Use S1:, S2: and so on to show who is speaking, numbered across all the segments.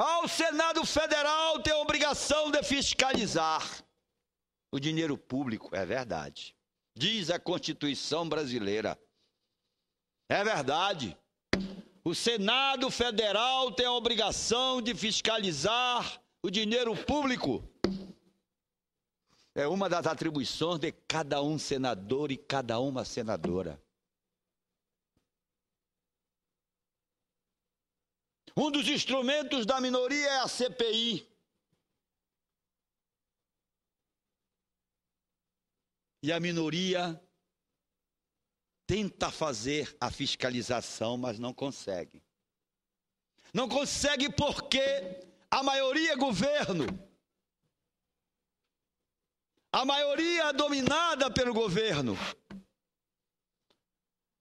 S1: Ao Senado Federal tem a obrigação de fiscalizar o dinheiro público, é verdade. Diz a Constituição brasileira. É verdade. O Senado Federal tem a obrigação de fiscalizar o dinheiro público. É uma das atribuições de cada um senador e cada uma senadora. Um dos instrumentos da minoria é a CPI. E a minoria tenta fazer a fiscalização, mas não consegue. Não consegue porque a maioria é governo. A maioria é dominada pelo governo.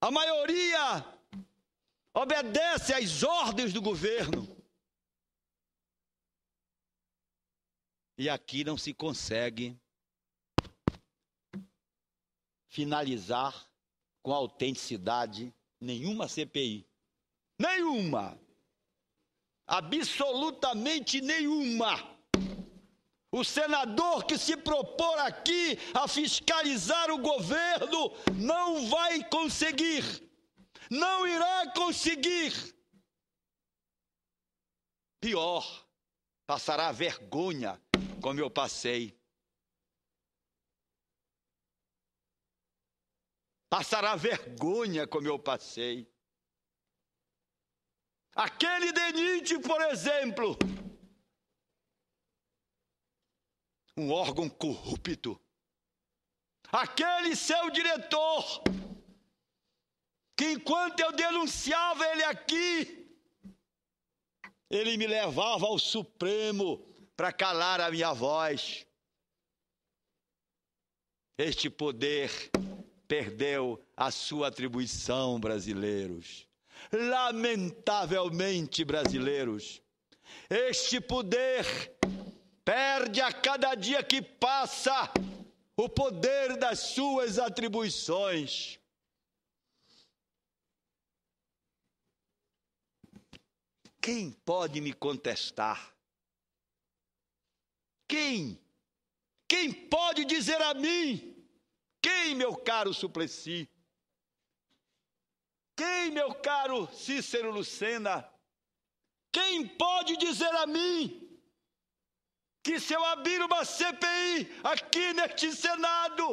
S1: A maioria obedece às ordens do governo. E aqui não se consegue finalizar com autenticidade nenhuma CPI. Nenhuma! Absolutamente nenhuma! O senador que se propor aqui a fiscalizar o governo não vai conseguir não irá conseguir. Pior, passará vergonha, como eu passei. Passará vergonha, como eu passei. Aquele denite, por exemplo, um órgão corrupto. Aquele seu diretor que enquanto eu denunciava ele aqui, ele me levava ao Supremo para calar a minha voz. Este poder perdeu a sua atribuição, brasileiros. Lamentavelmente, brasileiros, este poder perde a cada dia que passa o poder das suas atribuições. Quem pode me contestar? Quem? Quem pode dizer a mim? Quem, meu caro Suplicy, Quem, meu caro Cícero Lucena? Quem pode dizer a mim que se eu abrir uma CPI aqui neste Senado,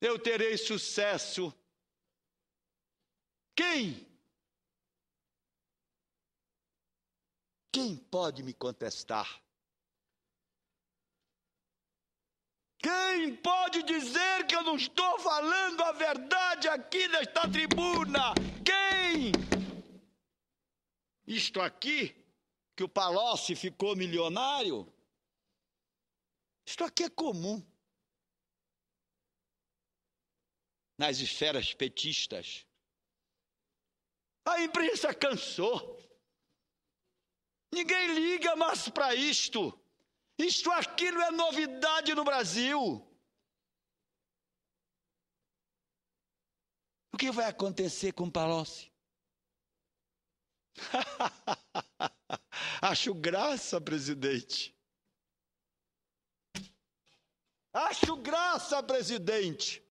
S1: eu terei sucesso? Quem? Quem pode me contestar? Quem pode dizer que eu não estou falando a verdade aqui nesta tribuna? Quem? Isto aqui, que o Palocci ficou milionário, isto aqui é comum. Nas esferas petistas. A imprensa cansou. Ninguém liga mais para isto. Isto aqui não é novidade no Brasil. O que vai acontecer com Palocci? Acho graça, presidente. Acho graça, presidente.